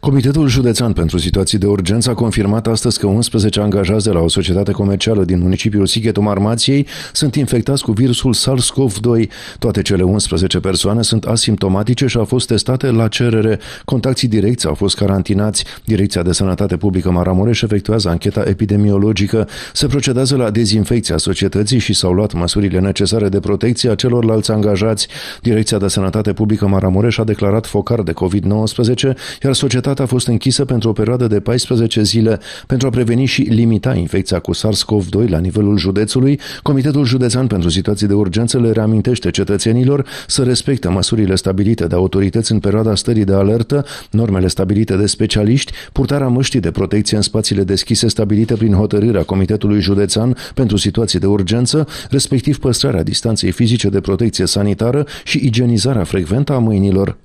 Comitetul Județean pentru Situații de Urgență a confirmat astăzi că 11 angajați de la o societate comercială din municipiul Sighetul Marmației sunt infectați cu virusul SARS-CoV-2. Toate cele 11 persoane sunt asimptomatice și au fost testate la cerere. Contacții direcți au fost carantinați. Direcția de Sănătate Publică Maramureș efectuează ancheta epidemiologică. Se procedează la dezinfecția societății și s-au luat măsurile necesare de protecție a celorlalți angajați. Direcția de Sănătate Publică Maramureș a declarat focar de COVID-19, iar societatea societatea a fost închisă pentru o perioadă de 14 zile pentru a preveni și limita infecția cu SARS-CoV-2 la nivelul județului, Comitetul Județean pentru Situații de Urgență le reamintește cetățenilor să respecte măsurile stabilite de autorități în perioada stării de alertă, normele stabilite de specialiști, purtarea măștii de protecție în spațiile deschise stabilite prin hotărârea Comitetului Județean pentru Situații de Urgență, respectiv păstrarea distanței fizice de protecție sanitară și igienizarea frecventă a mâinilor